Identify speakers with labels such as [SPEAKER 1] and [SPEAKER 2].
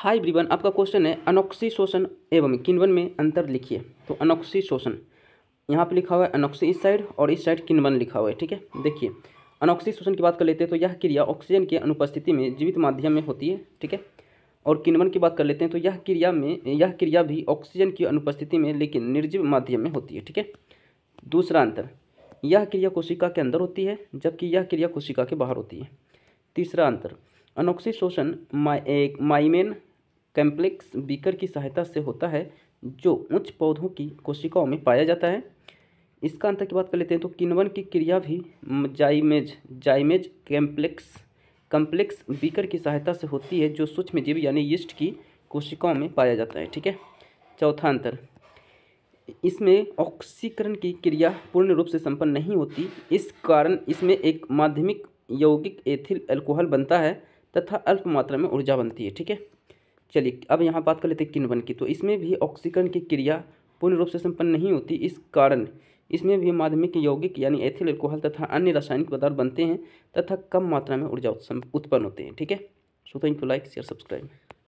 [SPEAKER 1] high ब्रिवन आपका question है anoxy शोषण एवं किनवन में अंतर लिखिए तो अनोक्सी शोषण यहाँ पे लिखा हुआ है अनोक्सी इस साइड और इस साइड किनवन लिखा हुआ है ठीक है देखिए अनोक्सी शोषण की बात कर लेते हैं तो यह क्रिया ऑक्सीजन की अनुपस्थिति में जीवित माध्यम में होती है ठीक है और किनवन की बात कर लेते हैं तो यह क्रिया में यह क्रिया भी ऑक्सीजन की अनुपस्थिति में लेकिन निर्जीव माध्यम में होती है ठीक है दूसरा अंतर यह क्रिया कोशिका के अंदर होती है जबकि यह क्रिया कोशिका के बाहर होती है तीसरा अंतर अनोक्सी शोषण माइमेन कैम्प्लेक्स बीकर की सहायता से होता है जो उच्च पौधों की कोशिकाओं में पाया जाता है इसका अंतर की बात कर लेते हैं तो किनवन की क्रिया भी जाइमेज जाइमेज कैम्प्लेक्स कम्प्लेक्स बीकर की सहायता से होती है जो सूक्ष्म जीव यानी यिष्ट की कोशिकाओं में पाया जाता है ठीक है चौथा अंतर इसमें ऑक्सीकरण की क्रिया पूर्ण रूप से संपन्न नहीं होती इस कारण इसमें एक माध्यमिक यौगिक एथिल अल्कोहल बनता है तथा अल्प मात्रा में ऊर्जा बनती है ठीक है चलिए अब यहाँ बात कर लेते हैं किनवन की तो इसमें भी ऑक्सीकरण की क्रिया पूर्ण रूप से संपन्न नहीं होती इस कारण इसमें भी माध्यमिक यौगिक यानी एथिल एल्कोहल तथा अन्य रासायनिक पदार्थ बनते हैं तथा कम मात्रा में ऊर्जा उत्पन्न होते हैं ठीक है so thank you like share subscribe